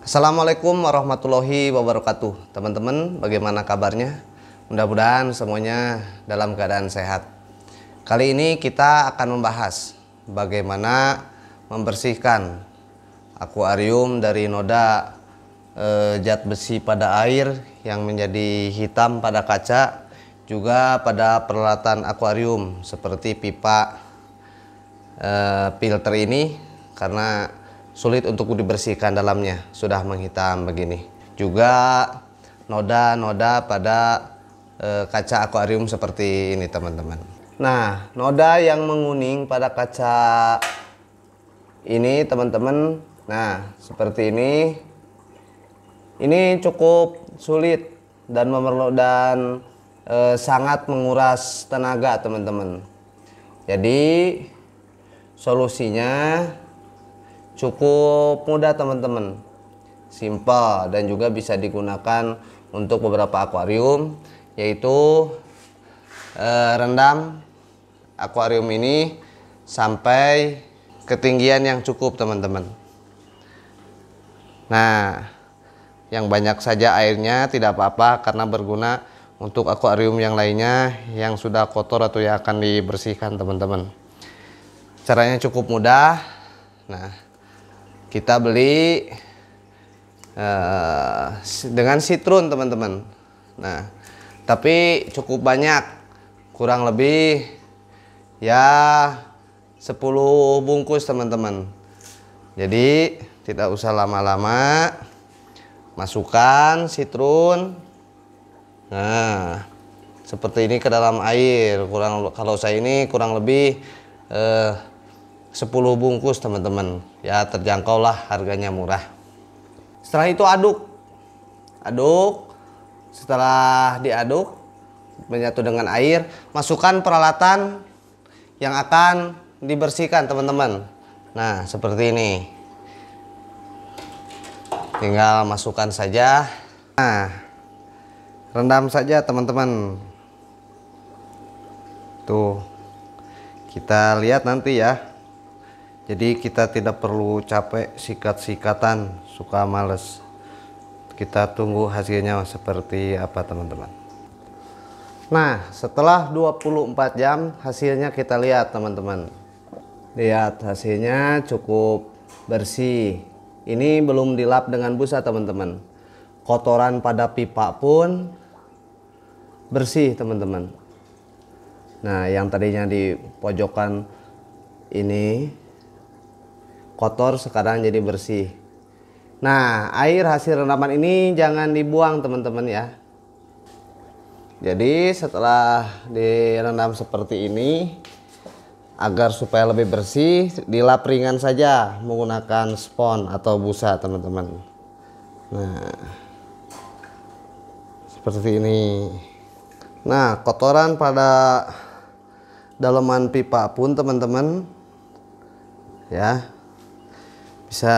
Assalamualaikum warahmatullahi wabarakatuh. Teman-teman, bagaimana kabarnya? Mudah-mudahan semuanya dalam keadaan sehat. Kali ini kita akan membahas bagaimana membersihkan akuarium dari noda e, zat besi pada air yang menjadi hitam pada kaca juga pada peralatan akuarium seperti pipa e, filter ini karena sulit untuk dibersihkan dalamnya, sudah menghitam begini. Juga noda-noda pada e, kaca akuarium seperti ini teman-teman. Nah, noda yang menguning pada kaca ini teman-teman, nah seperti ini, ini cukup sulit dan memerlukan e, sangat menguras tenaga teman-teman. Jadi solusinya cukup mudah teman-teman simple dan juga bisa digunakan untuk beberapa akuarium yaitu eh, rendam akuarium ini sampai ketinggian yang cukup teman-teman nah yang banyak saja airnya tidak apa-apa karena berguna untuk akuarium yang lainnya yang sudah kotor atau yang akan dibersihkan teman-teman caranya cukup mudah nah kita beli uh, dengan citrun teman-teman nah tapi cukup banyak kurang lebih ya 10 bungkus teman-teman jadi tidak usah lama-lama masukkan citrun nah seperti ini ke dalam air kurang kalau saya ini kurang lebih eh, 10 bungkus teman-teman ya terjangkau lah harganya murah setelah itu aduk aduk setelah diaduk menyatu dengan air masukkan peralatan yang akan dibersihkan teman-teman nah seperti ini tinggal masukkan saja nah rendam saja teman-teman tuh kita lihat nanti ya jadi kita tidak perlu capek sikat-sikatan suka males kita tunggu hasilnya seperti apa teman-teman nah setelah 24 jam hasilnya kita lihat teman-teman lihat hasilnya cukup bersih ini belum dilap dengan busa teman-teman kotoran pada pipa pun bersih teman-teman nah yang tadinya di pojokan ini kotor sekarang jadi bersih. Nah, air hasil rendaman ini jangan dibuang teman-teman ya. Jadi setelah direndam seperti ini, agar supaya lebih bersih, dilap ringan saja menggunakan spons atau busa teman-teman. Nah, seperti ini. Nah, kotoran pada daleman pipa pun teman-teman, ya bisa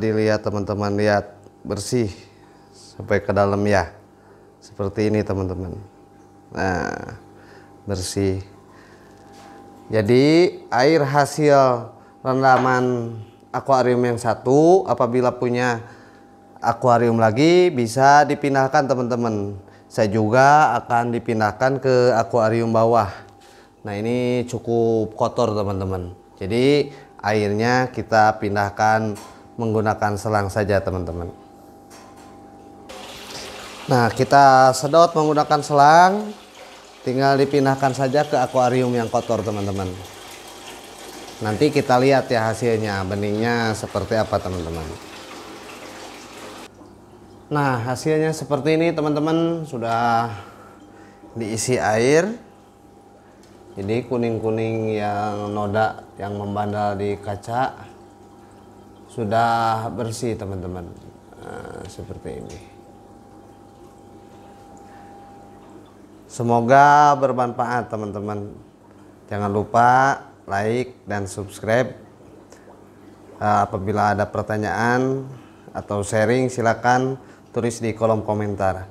dilihat teman-teman lihat bersih sampai ke dalam ya seperti ini teman-teman nah bersih jadi air hasil rendaman akuarium yang satu apabila punya akuarium lagi bisa dipindahkan teman-teman saya juga akan dipindahkan ke akuarium bawah nah ini cukup kotor teman-teman jadi airnya kita pindahkan menggunakan selang saja teman-teman nah kita sedot menggunakan selang tinggal dipindahkan saja ke akuarium yang kotor teman-teman nanti kita lihat ya hasilnya benihnya seperti apa teman-teman nah hasilnya seperti ini teman-teman sudah diisi air jadi kuning-kuning yang noda yang membandel di kaca sudah bersih teman-teman nah, seperti ini semoga bermanfaat teman-teman jangan lupa like dan subscribe eh, apabila ada pertanyaan atau sharing silakan tulis di kolom komentar